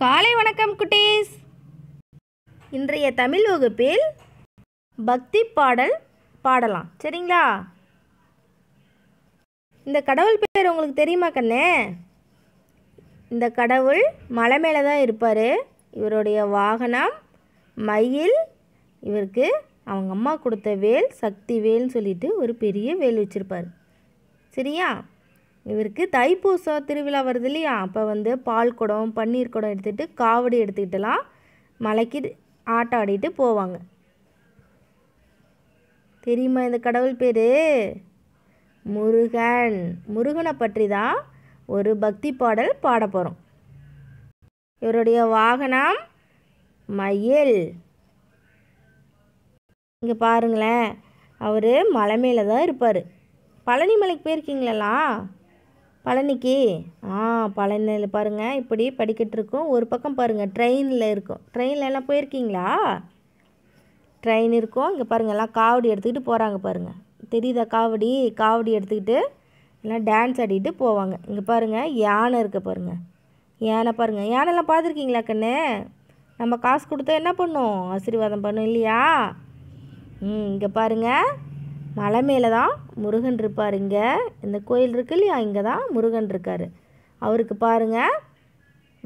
காலை வணக்கம் குட்டீஸ் இன்றைய தமிழ் வகுப்பில் பக்தி பாடல் பாடலாம் சரிங்களா இந்த கடவுள் பேர் உங்களுக்கு தெரியுமா கண்ணே இந்த கடவுள் மலை மேலே தான் இருப்பார் இவருடைய வாகனம் மயில் இவருக்கு அவங்க அம்மா கொடுத்த வேல் சக்தி வேல்னு சொல்லிட்டு ஒரு பெரிய வேல் வச்சுருப்பார் சரியா இவருக்கு தைப்பூச திருவிழா வருது இல்லையா அப்போ வந்து பால் குடம் பன்னீர் குடம் எடுத்துகிட்டு காவடி எடுத்துக்கிட்டலாம் மலைக்கு ஆட்டம் ஆடிட்டு போவாங்க தெரியுமா இந்த கடவுள் பேர் முருகன் முருகனை பற்றி தான் ஒரு பக்தி பாடல் பாட போகிறோம் இவருடைய வாகனம் மயில் இங்கே பாருங்களேன் அவர் மலை மேலே தான் இருப்பார் பழனி மலைக்கு போயிருக்கீங்களா பழனிக்கு ஆ பழனியில் பாருங்கள் இப்படி படிக்கட்டு இருக்கும் ஒரு பக்கம் பாருங்கள் ட்ரெயினில் இருக்கும் ட்ரெயினில் எல்லாம் போயிருக்கீங்களா ட்ரெயின் இருக்கும் இங்கே பாருங்கள் எல்லாம் காவடி எடுத்துக்கிட்டு போகிறாங்க பாருங்கள் தெரியுதா காவடி காவடி எடுத்துக்கிட்டு எல்லாம் டான்ஸ் ஆடிக்கிட்டு போவாங்க இங்கே பாருங்கள் யானை இருக்க பாருங்கள் யானை பாருங்கள் யானைலாம் பார்த்துருக்கீங்களா கண்ணு நம்ம காசு கொடுத்தா என்ன பண்ணும் ஆசீர்வாதம் பண்ணும் இல்லையா ம் இங்கே பாருங்கள் மலை மேலே தான் முருகன் இருப்பார் இங்கே இந்த கோயில் இருக்கு இல்லையா இங்கே தான் முருகன் இருக்கார் அவருக்கு பாருங்கள்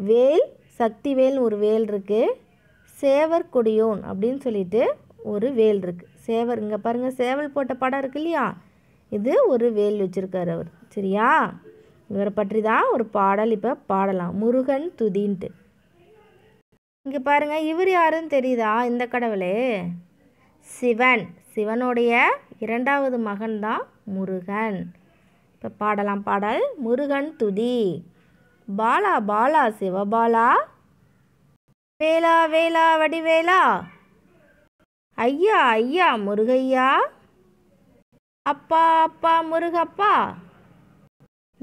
வேல் சக்தி வேல்னு ஒரு வேல் இருக்குது சேவர் கொடியோன் அப்படின்னு சொல்லிட்டு ஒரு வேல் இருக்குது சேவர் இங்கே பாருங்கள் சேவல் போட்ட படம் இருக்கு இல்லையா இது ஒரு வேல் வச்சுருக்கார் அவர் சரியா இவரை பற்றி தான் ஒரு பாடல் இப்போ பாடலாம் முருகன் துதின்ட்டு இங்கே பாருங்கள் இவர் யாருன்னு தெரியுதா இந்த கடவுளே சிவன் சிவனுடைய இரண்டாவது மகன்தான் முருகன் இப்போ பாடலாம் பாடல் முருகன் துதி பாலா பாலா சிவபாலா வேலா வேலா வடிவேலா ஐயா ஐயா முருகையா அப்பா அப்பா முருகப்பா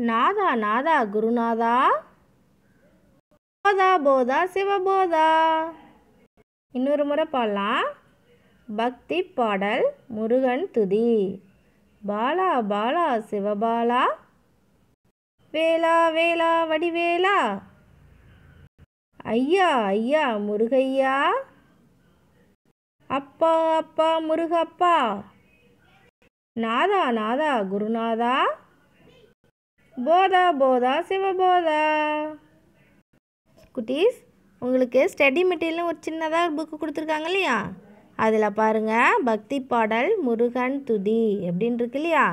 நாதா நாதா குருநாதா போதா போதா சிவபோதா இன்னொரு முறை பாடலாம் பக்தி பாடல் முருகன் துதி பாலா பாலா சிவபாலா வேலா வேலா வடிவேலா ஐயா ஐயா முருகையா அப்பா அப்பா முருகப்பா நாதா நாதா குருநாதா போதா போதா சிவபோதா குட்டீஸ் உங்களுக்கு ஸ்டடி மெட்டீரியல்னு ஒரு சின்னதாக புக்கு கொடுத்துருக்காங்க இல்லையா அதில் பாருங்கள் பக்தி பாடல் முருகன் துதி எப்படின்னு இருக்கு இல்லையா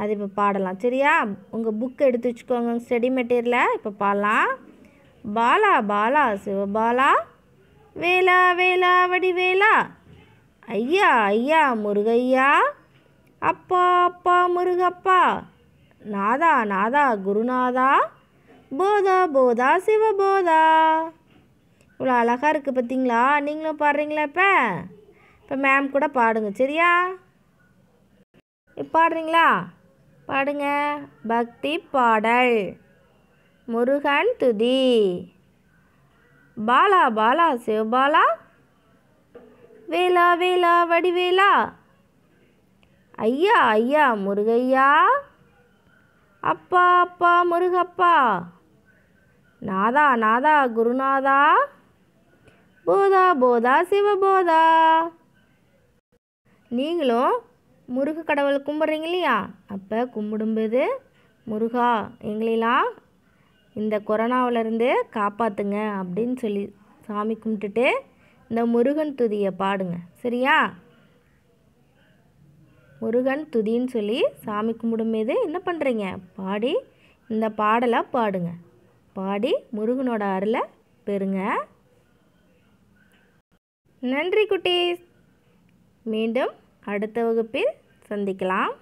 அது இப்போ பாடலாம் சரியா உங்கள் புக் எடுத்து வச்சுக்கோங்க ஸ்டடி மெட்டீரியலை இப்போ பாடலாம் பாலா பாலா சிவபாலா வேலா வேலா வேலா ஐயா ஐயா முருகையா அப்பா அப்பா முருகப்பா நாதா நாதா குருநாதா போதா போதா சிவபோதா இவ்வளோ அழகாக இருக்குது பார்த்தீங்களா நீங்களும் பாடுறீங்களா இப்போ இப்போ மேம் கூட பாடுங்க சரியா இப்போ பாடுறீங்களா பாடுங்க பக்தி பாடல் முருகன் துதி பாலா பாலா சிவபாலா வேலா வேலா வடிவேலா ஐயா ஐயா முருகையா அப்பா அப்பா முருகப்பா நாதா நாதா குருநாதா போதா போதா சிவபோதா நீங்களும் முருக கடவுளை கும்பிட்றீங்க இல்லையா அப்போ கும்பிடும்போது முருகா எங்களெல்லாம் இந்த கொரோனாவிலேருந்து காப்பாற்றுங்க அப்படின்னு சொல்லி சாமி கும்பிட்டுட்டு இந்த முருகன் துதியை பாடுங்க சரியா முருகன் துதின்னு சொல்லி சாமி கும்பிடும் மீது என்ன பண்ணுறீங்க பாடி இந்த பாடலை பாடுங்க பாடி முருகனோட அருளை பெறுங்க நன்றி குட்டீஸ் மீண்டும் அடுத்த வகுப்பில் சந்திக்கலாம்